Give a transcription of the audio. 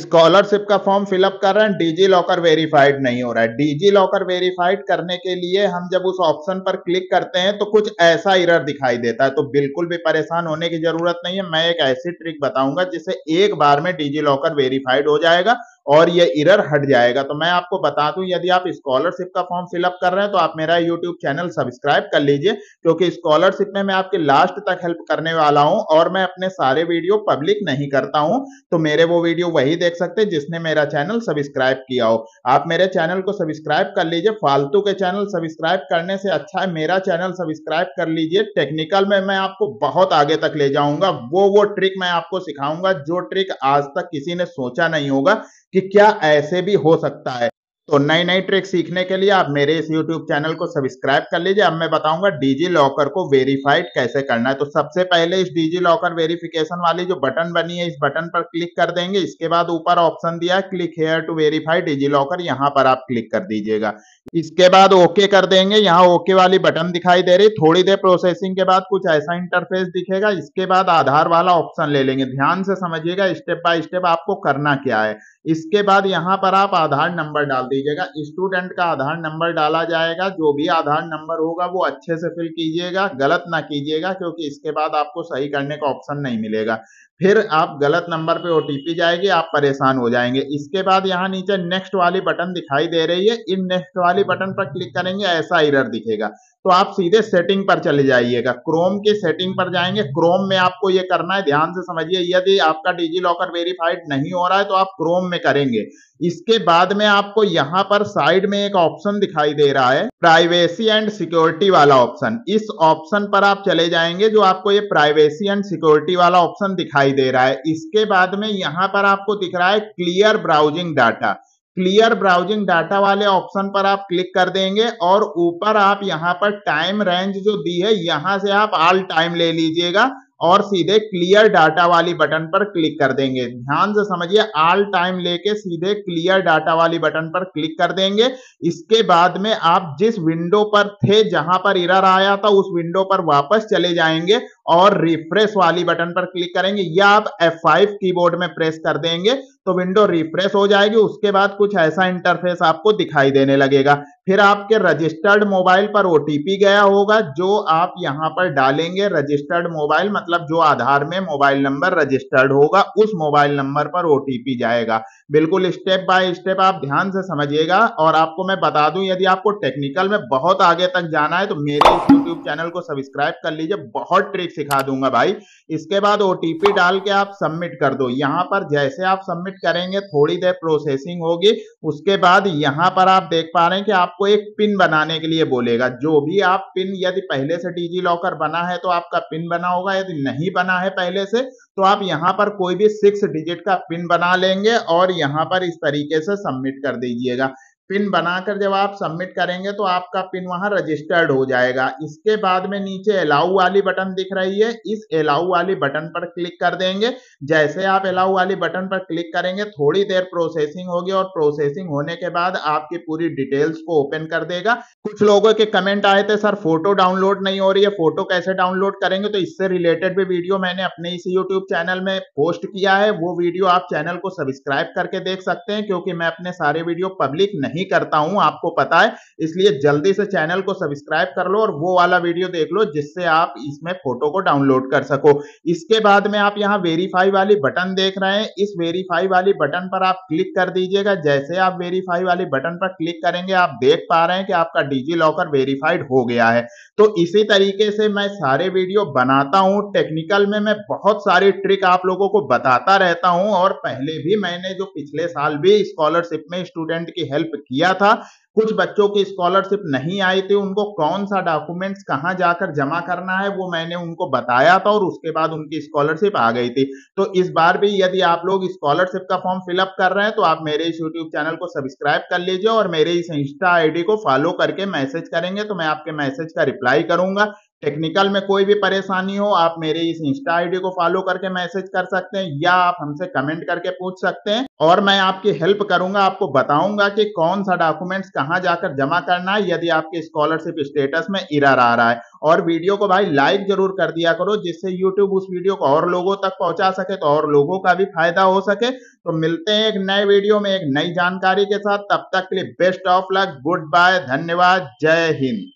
scholarship का form fill up कर रहे हैं डीजी लॉकर वेरीफाइड नहीं हो रहा है डीजी लॉकर वेरीफाइड करने के लिए हम जब उस ऑप्शन पर क्लिक करते हैं तो कुछ ऐसा इरर दिखाई देता है तो बिल्कुल भी परेशान होने की जरूरत नहीं है मैं एक ऐसी ट्रिक बताऊंगा जिसे एक बार में डीजी लॉकर वेरीफाइड हो जाएगा और ये इरर हट जाएगा तो मैं आपको बता दूं यदि आप स्कॉलरशिप का फॉर्म फिलअप कर रहे हैं तो आप मेरा यूट्यूब चैनल सब्सक्राइब कर लीजिए क्योंकि स्कॉलरशिप में मैं आपके लास्ट तक हेल्प करने वाला हूं और मैं अपने सारे वीडियो पब्लिक नहीं करता हूं तो मेरे वो वीडियो वही देख सकते हैं जिसने मेरा चैनल सब्सक्राइब किया हो आप मेरे चैनल को सब्सक्राइब कर लीजिए फालतू के चैनल सब्सक्राइब करने से अच्छा है मेरा चैनल सब्सक्राइब कर लीजिए टेक्निकल में मैं आपको बहुत आगे तक ले जाऊंगा वो वो ट्रिक मैं आपको सिखाऊंगा जो ट्रिक आज तक किसी ने सोचा नहीं होगा कि क्या ऐसे भी हो सकता है तो नई नई ट्रिक सीखने के लिए आप मेरे इस यूट्यूब चैनल को सब्सक्राइब कर लीजिए अब मैं बताऊंगा डीजी लॉकर को वेरीफाइड कैसे करना है तो सबसे पहले इस डीजी लॉकर वेरिफिकेशन वाली जो बटन बनी है इस बटन पर क्लिक कर देंगे इसके बाद ऊपर ऑप्शन दिया click here to verify DigiLocker यहाँ पर आप क्लिक कर दीजिएगा इसके बाद ओके कर देंगे यहाँ ओके वाली बटन दिखाई दे रही थोड़ी देर प्रोसेसिंग के बाद कुछ ऐसा इंटरफेस दिखेगा इसके बाद आधार वाला ऑप्शन ले लेंगे ध्यान से समझिएगा स्टेप बाय स्टेप आपको करना क्या है इसके बाद यहाँ पर आप आधार नंबर डाल दीजिए दीजिएगा स्टूडेंट का आधार नंबर डाला जाएगा जो भी आधार नंबर होगा वो अच्छे से फिल कीजिएगा गलत ना कीजिएगा क्योंकि इसके बाद आपको सही करने का ऑप्शन नहीं मिलेगा फिर आप गलत नंबर पे ओटीपी जाएगी आप परेशान हो जाएंगे इसके बाद यहाँ नीचे नेक्स्ट वाली बटन दिखाई दे रही है इन नेक्स्ट वाली बटन पर क्लिक करेंगे ऐसा इरर दिखेगा तो आप सीधे सेटिंग पर चले जाइएगा क्रोम के सेटिंग पर जाएंगे क्रोम में आपको ये करना है ध्यान से समझिए यदि आपका डिजी लॉकर वेरीफाइड नहीं हो रहा है तो आप क्रोम में करेंगे इसके बाद में आपको यहाँ पर साइड में एक ऑप्शन दिखाई दे रहा है प्राइवेसी एंड सिक्योरिटी वाला ऑप्शन इस ऑप्शन पर आप चले जाएंगे जो आपको ये प्राइवेसी एंड सिक्योरिटी वाला ऑप्शन दिखाई दे रहा है इसके बाद में यहाँ पर आपको दिख रहा है clear browsing data clear browsing data वाले ऑप्शन पर आप क्लिक कर देंगे और ऊपर आप यहाँ पर टाइम रेंज जो दी है यहां से आप ऑल टाइम ले लीजिएगा और सीधे क्लियर डाटा वाली बटन पर क्लिक कर देंगे ध्यान से समझिए आल टाइम लेके सीधे क्लियर डाटा वाली बटन पर क्लिक कर देंगे इसके बाद में आप जिस विंडो पर थे जहां पर इरर आया था उस विंडो पर वापस चले जाएंगे और रिफ्रेश वाली बटन पर क्लिक करेंगे या आप F5 कीबोर्ड में प्रेस कर देंगे तो विंडो रिफ्रेश हो जाएगी उसके बाद कुछ ऐसा इंटरफेस आपको दिखाई देने लगेगा फिर आपके रजिस्टर्ड मोबाइल पर ओटीपी गया होगा जो आप यहां पर डालेंगे रजिस्टर्ड मोबाइल मतलब जो आधार में मोबाइल नंबर रजिस्टर्ड होगा उस मोबाइल नंबर पर ओटीपी जाएगा बिल्कुल स्टेप बाय स्टेप आप ध्यान से समझिएगा और आपको मैं बता दूं यदि आपको टेक्निकल में बहुत आगे तक जाना है तो मेरे इस यूट्यूब चैनल को सब्सक्राइब कर लीजिए बहुत ट्रिक्स सिखा दूंगा भाई इसके बाद ओटीपी डाल के आप सबमिट कर दो यहाँ पर जैसे आप सबमिट करेंगे थोड़ी देर प्रोसेसिंग होगी उसके बाद यहाँ पर आप देख पा रहे हैं कि आपको एक पिन बनाने के लिए बोलेगा जो भी आप पिन यदि पहले से डिजी लॉकर बना है तो आपका पिन बना होगा यदि नहीं बना है पहले से तो आप यहाँ पर कोई भी सिक्स डिजिट का पिन बना लेंगे और यहाँ पर इस तरीके से सबमिट कर दीजिएगा पिन बनाकर जब आप सबमिट करेंगे तो आपका पिन वहां रजिस्टर्ड हो जाएगा इसके बाद में नीचे अलाउ वाली बटन दिख रही है इस अलाउ वाली बटन पर क्लिक कर देंगे जैसे आप अलाउ वाली बटन पर क्लिक करेंगे थोड़ी देर प्रोसेसिंग होगी और प्रोसेसिंग होने के बाद आपकी पूरी डिटेल्स को ओपन कर देगा कुछ लोगों के कमेंट आए थे सर फोटो डाउनलोड नहीं हो रही है फोटो कैसे डाउनलोड करेंगे तो इससे रिलेटेड भी वीडियो मैंने अपने इसी यूट्यूब चैनल में पोस्ट किया है वो वीडियो आप चैनल को सब्सक्राइब करके देख सकते हैं क्योंकि मैं अपने सारे वीडियो पब्लिक नहीं नहीं करता हूं आपको पता है इसलिए जल्दी से चैनल को सब्सक्राइब कर लो और वो वाला वीडियो देख लो जिससे आप इसमें फोटो को डाउनलोड कर सको इसके बाद में आप यहाँ वेरीफाई वाली बटन देख रहे हैं इस वेरीफाई वाली बटन पर आप क्लिक कर दीजिएगा जैसे आप वेरीफाई वाली बटन पर क्लिक करेंगे आप देख पा रहे हैं कि आपका डिजी लॉकर वेरीफाइड हो गया है तो इसी तरीके से मैं सारे वीडियो बनाता हूँ टेक्निकल में मैं बहुत सारी ट्रिक आप लोगों को बताता रहता हूँ और पहले भी मैंने जो पिछले साल भी स्कॉलरशिप में स्टूडेंट की हेल्प किया था कुछ बच्चों के स्कॉलरशिप नहीं आए थे उनको कौन सा डॉक्यूमेंट्स कहाँ जाकर जमा करना है वो मैंने उनको बताया था और उसके बाद उनकी स्कॉलरशिप आ गई थी तो इस बार भी यदि आप लोग स्कॉलरशिप का फॉर्म फिलअप कर रहे हैं तो आप मेरे इस यूट्यूब चैनल को सब्सक्राइब कर लीजिए और मेरे इस इंस्टा आईडी को फॉलो करके मैसेज करेंगे तो मैं आपके मैसेज का रिप्लाई करूंगा टेक्निकल में कोई भी परेशानी हो आप मेरे इस इंस्टा आईडी को फॉलो करके मैसेज कर सकते हैं या आप हमसे कमेंट करके पूछ सकते हैं और मैं आपकी हेल्प करूंगा आपको बताऊंगा कि कौन सा डॉक्यूमेंट्स कहाँ जाकर जमा करना है यदि आपके स्कॉलरशिप स्टेटस में इरर आ रहा है और वीडियो को भाई लाइक जरूर कर दिया करो जिससे यूट्यूब उस वीडियो को और लोगों तक पहुंचा सके तो और लोगों का भी फायदा हो सके तो मिलते हैं एक नए वीडियो में एक नई जानकारी के साथ तब तक के लिए best of luck goodbye धन्यवाद जय हिंद